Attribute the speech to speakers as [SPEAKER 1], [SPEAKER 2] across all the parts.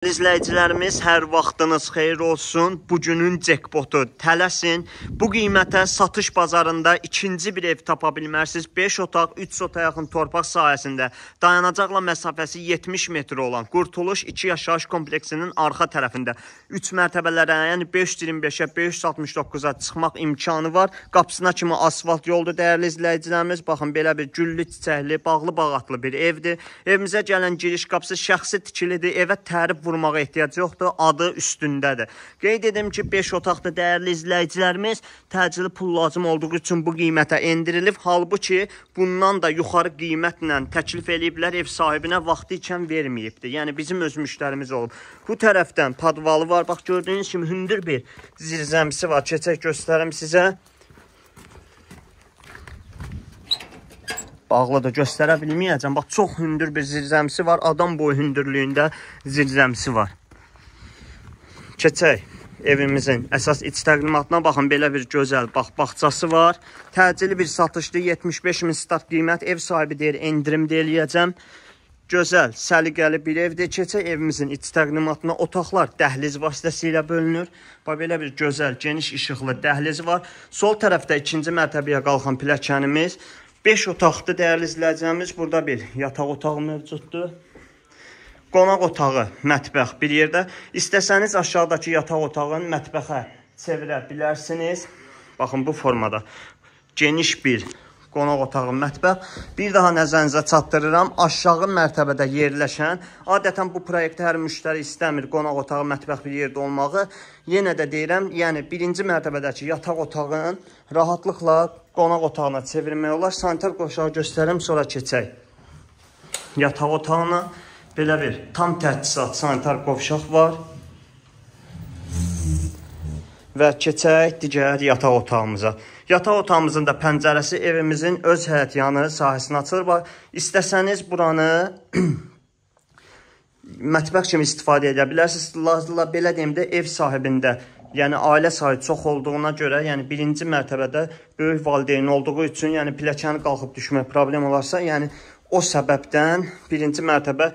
[SPEAKER 1] Dəyərli izləyicilərimiz, hər vaxtınız xeyir olsun. Bugünün jackpotu tələsin. Bu qiymətə satış bazarında ikinci bir ev tapa bilmərsiniz. 5 otaq, 3 sota yaxın torpaq sahəsində dayanacaqla məsafəsi 70 metr olan Qurtuluş 2 yaşayış kompleksinin arxa tərəfində 3 mərtəbələrə, yəni 525-ə, 569-a çıxmaq imkanı var. Qapısına kimi asfalt yoldur dəyərli izləyicilərimiz. Baxın, belə bir güllü çiçəkli, bağlı bağatlı bir evdir. Evimizə gələn giriş qapısı şəxsi tikilidir. Evə tərib vurmağa ehtiyac yoxdur, adı üstündədir. Qeyd edim ki, 5 otaqda dəyərli izləyicilərimiz təcili pul lazım olduğu üçün bu qiymətə endirilib. Halbuki bundan da yuxarı qiymətlə təklif eləyiblər, ev sahibinə vaxtı ikən verməyibdi. Yəni bizim öz müştərimiz olub. Bu tərəfdən padvalı var. Bax gördüyünüz kimi hündür bir zirzəmisi var. Keçək göstərim sizə. bağlı da göstərə bilməyəcəm. Bax, çox hündür bir zirzəmsi var. Adam boyu hündürlüyündə zirzəmsi var. Keçək evimizin əsas iç təqdimatına baxın, belə bir gözəl bax, baxçası var. Təcili bir satışlı 75 min stat qiymət ev sahibi deyir, endirim deyiləcəm. Gözəl, səliqəli bir evdir. Keçək evimizin iç təqdimatına otaqlar dəhliz vasitəsilə bölünür. Bax, belə bir gözəl, geniş işıqlı dəhliz var. Sol tərəfdə ikinci mərtəbəyə qalxan pilləkənimiz 5 otaqlı dəyərli izləyicilərimiz, burada bir yataq otağı mövcuddur. Qonaq otağı, mətbəx bir yerdə. İstəsəniz aşağıdakı yataq otağını mətbəxə çevirə bilərsiniz. Baxın bu formada geniş bir qonaq otağı, mətbəx. Bir daha nəzərinizə çatdırıram. Aşağı mərtəbədə yerləşən, adətən bu proyektdə hər müştəri istəmir qonaq otağı, mətbəx bir yerdə olmağı. Yenə də deyirəm, yəni birinci mərtəbədəki yataq otağın rahatlıqla qonaq otağına çevirmək olar. Sanitar qoşağı göstərim, sonra keçək. Yataq otağına belə bir tam təchizat sanitar qovşaq var və keçək digər yataq otağımıza. Yataq otağımızın da pəncərəsi evimizin öz həyət yanı sahəsini açır və istəsəniz buranı mətbəx kimi istifadə edə bilərsiniz. Lazla belə deyim də ev sahibində, yəni ailə sayı çox olduğuna görə, yəni birinci mərtəbədə böyük valideyn olduğu üçün, yəni pilləkəni qalxıb düşmək problemi varsa, yəni o səbəbdən birinci mərtəbə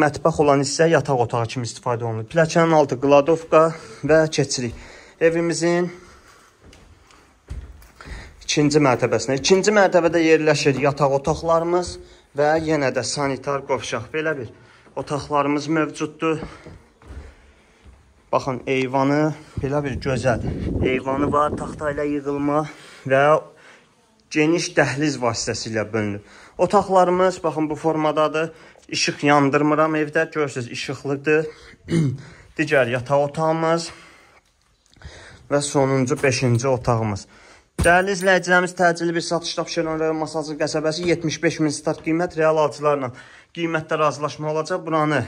[SPEAKER 1] mətbəx olan hissə yataq otağı kimi istifadə olunur. Pilləkənin altı qladovka və keçirik evimizin ikinci mərtəbəsinə. İkinci mərtəbədə yerləşir yataq otaqlarımız və yenə də sanitar qovşaq. Belə bir otaqlarımız mövcuddur. Baxın, eyvanı belə bir gözəl. Eyvanı var, taxta ilə yığılma və geniş dəhliz vasitəsilə bölünür. Otaqlarımız, baxın, bu formadadır. İşıq yandırmıram evdə, görürsünüz, işıqlıdır. Digər yataq otağımız və sonuncu 5-ci otağımız. Dəyərli izləyicilərimiz, təcili bir satış tapşırılan rayon masajı qəsəbəsi 75 min start qiymət real alıcılarla qiymətdə razılaşma olacaq. Buranı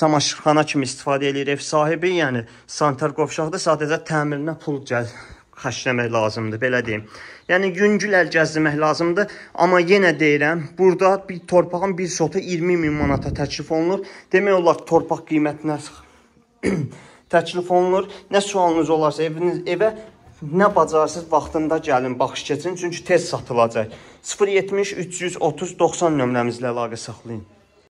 [SPEAKER 1] çamaşırxana kimi istifadə edir ev sahibi, yəni sanitar qovşaqda sadəcə təmirinə pul gəl xərcləmək lazımdır, belə deyim. Yəni yüngülər gəzdirmək lazımdır, amma yenə deyirəm, burada bir torpağın bir sotu 20 min manata təklif olunur. Demək olar torpaq qiymətinə təklif olunur. Nə sualınız olarsa eviniz evə nə bacarsız vaxtında gəlin, baxış keçin, çünki tez satılacaq. 070 330 90 nömrəmizlə əlaqə saxlayın.